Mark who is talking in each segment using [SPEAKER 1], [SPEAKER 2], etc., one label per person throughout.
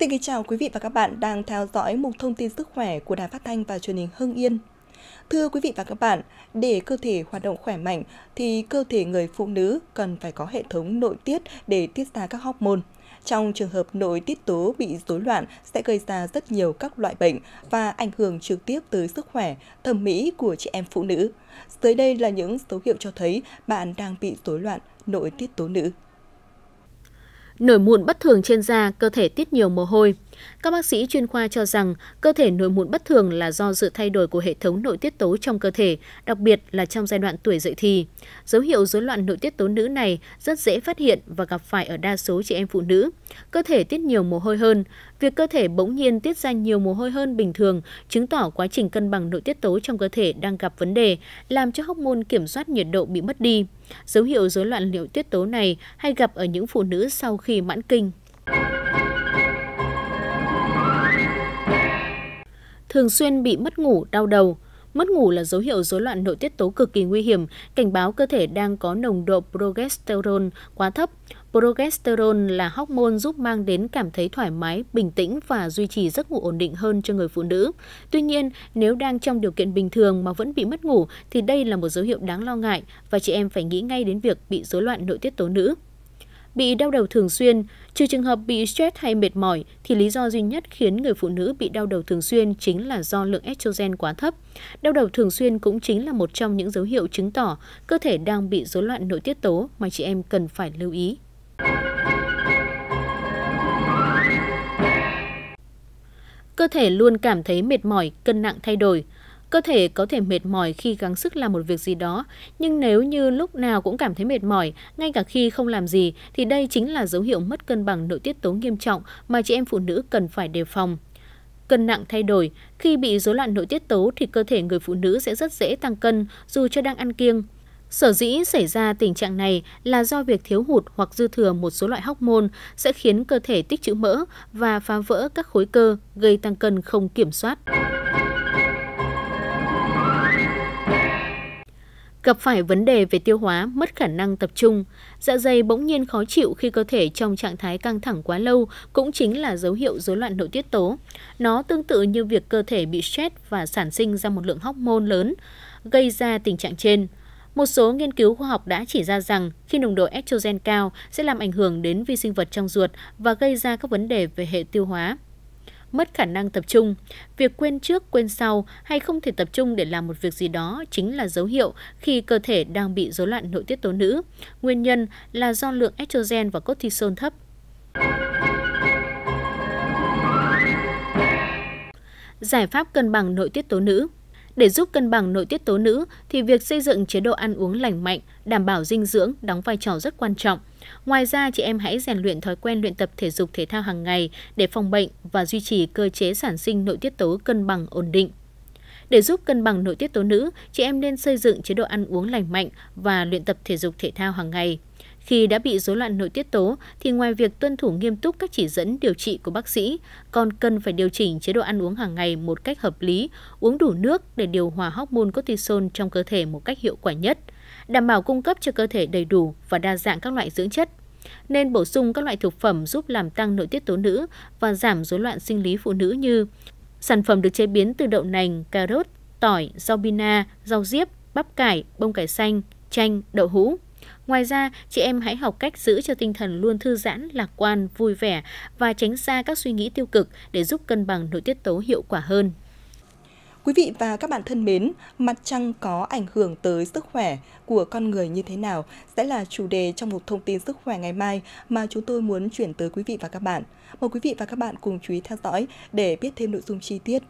[SPEAKER 1] Xin kính chào quý vị và các bạn đang theo dõi một thông tin sức khỏe của Đài Phát Thanh và Truyền hình Hưng Yên. Thưa quý vị và các bạn, để cơ thể hoạt động khỏe mạnh thì cơ thể người phụ nữ cần phải có hệ thống nội tiết để tiết ra các hormone. Trong trường hợp nội tiết tố bị rối loạn sẽ gây ra rất nhiều các loại bệnh và ảnh hưởng trực tiếp tới sức khỏe, thẩm mỹ của chị em phụ nữ. Dưới đây là những dấu hiệu cho thấy bạn đang bị rối loạn nội tiết tố nữ
[SPEAKER 2] nổi mụn bất thường trên da, cơ thể tiết nhiều mồ hôi. Các bác sĩ chuyên khoa cho rằng cơ thể nổi mụn bất thường là do sự thay đổi của hệ thống nội tiết tố trong cơ thể, đặc biệt là trong giai đoạn tuổi dậy thì. Dấu hiệu rối loạn nội tiết tố nữ này rất dễ phát hiện và gặp phải ở đa số chị em phụ nữ. Cơ thể tiết nhiều mồ hôi hơn, việc cơ thể bỗng nhiên tiết ra nhiều mồ hôi hơn bình thường chứng tỏ quá trình cân bằng nội tiết tố trong cơ thể đang gặp vấn đề, làm cho hóc môn kiểm soát nhiệt độ bị mất đi. Dấu hiệu rối loạn nội tiết tố này hay gặp ở những phụ nữ sau khi mãn kinh. thường xuyên bị mất ngủ, đau đầu. Mất ngủ là dấu hiệu rối loạn nội tiết tố cực kỳ nguy hiểm, cảnh báo cơ thể đang có nồng độ progesterone quá thấp. Progesterone là hormone giúp mang đến cảm thấy thoải mái, bình tĩnh và duy trì giấc ngủ ổn định hơn cho người phụ nữ. Tuy nhiên, nếu đang trong điều kiện bình thường mà vẫn bị mất ngủ thì đây là một dấu hiệu đáng lo ngại và chị em phải nghĩ ngay đến việc bị rối loạn nội tiết tố nữ bị đau đầu thường xuyên, trừ trường hợp bị stress hay mệt mỏi thì lý do duy nhất khiến người phụ nữ bị đau đầu thường xuyên chính là do lượng estrogen quá thấp. Đau đầu thường xuyên cũng chính là một trong những dấu hiệu chứng tỏ cơ thể đang bị rối loạn nội tiết tố mà chị em cần phải lưu ý. Cơ thể luôn cảm thấy mệt mỏi, cân nặng thay đổi. Cơ thể có thể mệt mỏi khi gắng sức làm một việc gì đó, nhưng nếu như lúc nào cũng cảm thấy mệt mỏi, ngay cả khi không làm gì, thì đây chính là dấu hiệu mất cân bằng nội tiết tố nghiêm trọng mà chị em phụ nữ cần phải đề phòng cân nặng thay đổi. Khi bị rối loạn nội tiết tố thì cơ thể người phụ nữ sẽ rất dễ tăng cân dù cho đang ăn kiêng. Sở dĩ xảy ra tình trạng này là do việc thiếu hụt hoặc dư thừa một số loại hormone sẽ khiến cơ thể tích trữ mỡ và phá vỡ các khối cơ gây tăng cân không kiểm soát. gặp phải vấn đề về tiêu hóa, mất khả năng tập trung. Dạ dày bỗng nhiên khó chịu khi cơ thể trong trạng thái căng thẳng quá lâu cũng chính là dấu hiệu rối loạn nội tiết tố. Nó tương tự như việc cơ thể bị stress và sản sinh ra một lượng hormone lớn, gây ra tình trạng trên. Một số nghiên cứu khoa học đã chỉ ra rằng khi nồng độ estrogen cao sẽ làm ảnh hưởng đến vi sinh vật trong ruột và gây ra các vấn đề về hệ tiêu hóa mất khả năng tập trung. Việc quên trước, quên sau hay không thể tập trung để làm một việc gì đó chính là dấu hiệu khi cơ thể đang bị rối loạn nội tiết tố nữ. Nguyên nhân là do lượng estrogen và cortisol thấp. Giải pháp cân bằng nội tiết tố nữ để giúp cân bằng nội tiết tố nữ thì việc xây dựng chế độ ăn uống lành mạnh, đảm bảo dinh dưỡng đóng vai trò rất quan trọng. Ngoài ra, chị em hãy rèn luyện thói quen luyện tập thể dục thể thao hàng ngày để phòng bệnh và duy trì cơ chế sản sinh nội tiết tố cân bằng ổn định. Để giúp cân bằng nội tiết tố nữ, chị em nên xây dựng chế độ ăn uống lành mạnh và luyện tập thể dục thể thao hàng ngày. Khi đã bị rối loạn nội tiết tố thì ngoài việc tuân thủ nghiêm túc các chỉ dẫn điều trị của bác sĩ, còn cần phải điều chỉnh chế độ ăn uống hàng ngày một cách hợp lý, uống đủ nước để điều hòa hormone cortisol trong cơ thể một cách hiệu quả nhất, đảm bảo cung cấp cho cơ thể đầy đủ và đa dạng các loại dưỡng chất. Nên bổ sung các loại thực phẩm giúp làm tăng nội tiết tố nữ và giảm rối loạn sinh lý phụ nữ như sản phẩm được chế biến từ đậu nành, cà rốt, tỏi, rau bina, rau diếp, bắp cải, bông cải xanh, chanh, đậu hũ, Ngoài ra, chị em hãy học cách giữ cho tinh thần luôn thư giãn, lạc quan, vui vẻ và tránh xa các suy nghĩ tiêu
[SPEAKER 1] cực để giúp cân bằng nội tiết tố hiệu quả hơn. Quý vị và các bạn thân mến, mặt trăng có ảnh hưởng tới sức khỏe của con người như thế nào sẽ là chủ đề trong một thông tin sức khỏe ngày mai mà chúng tôi muốn chuyển tới quý vị và các bạn. Mời quý vị và các bạn cùng chú ý theo dõi để biết thêm nội dung chi tiết.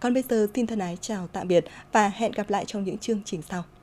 [SPEAKER 1] Còn bây giờ xin thân ái chào tạm biệt và hẹn gặp lại trong những chương trình sau.